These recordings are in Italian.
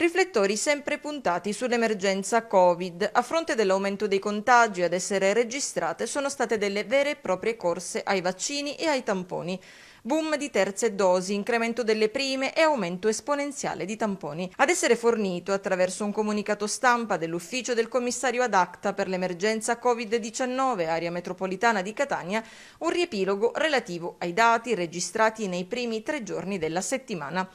Riflettori sempre puntati sull'emergenza Covid. A fronte dell'aumento dei contagi ad essere registrate sono state delle vere e proprie corse ai vaccini e ai tamponi. Boom di terze dosi, incremento delle prime e aumento esponenziale di tamponi. Ad essere fornito attraverso un comunicato stampa dell'ufficio del commissario ad acta per l'emergenza Covid-19 area metropolitana di Catania, un riepilogo relativo ai dati registrati nei primi tre giorni della settimana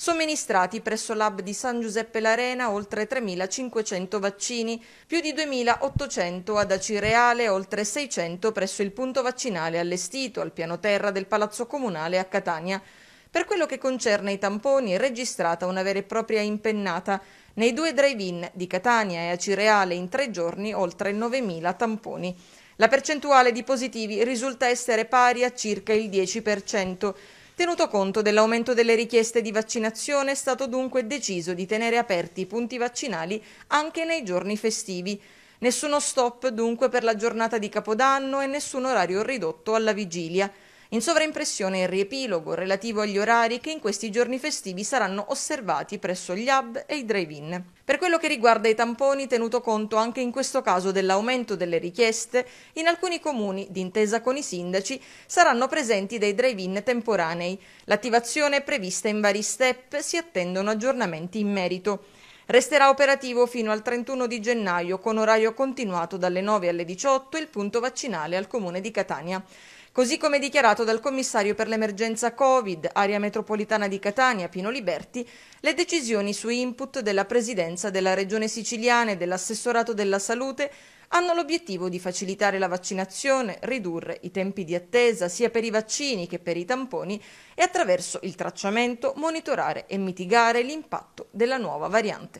somministrati presso l'hub di San Giuseppe Larena oltre 3.500 vaccini, più di 2.800 ad Acireale, oltre 600 presso il punto vaccinale allestito al piano terra del Palazzo Comunale a Catania. Per quello che concerne i tamponi è registrata una vera e propria impennata. Nei due drive-in di Catania e Acireale in tre giorni oltre 9.000 tamponi. La percentuale di positivi risulta essere pari a circa il 10%. Tenuto conto dell'aumento delle richieste di vaccinazione, è stato dunque deciso di tenere aperti i punti vaccinali anche nei giorni festivi. Nessuno stop dunque per la giornata di Capodanno e nessun orario ridotto alla vigilia. In sovraimpressione il riepilogo relativo agli orari che in questi giorni festivi saranno osservati presso gli hub e i drive-in. Per quello che riguarda i tamponi, tenuto conto anche in questo caso dell'aumento delle richieste, in alcuni comuni, d'intesa con i sindaci, saranno presenti dei drive-in temporanei. L'attivazione è prevista in vari step, si attendono aggiornamenti in merito. Resterà operativo fino al 31 di gennaio con orario continuato dalle 9 alle 18 il punto vaccinale al comune di Catania. Così come dichiarato dal commissario per l'emergenza Covid, area metropolitana di Catania, Pino Liberti, le decisioni su input della Presidenza della Regione Siciliana e dell'assessorato della salute hanno l'obiettivo di facilitare la vaccinazione, ridurre i tempi di attesa sia per i vaccini che per i tamponi e attraverso il tracciamento monitorare e mitigare l'impatto della nuova variante.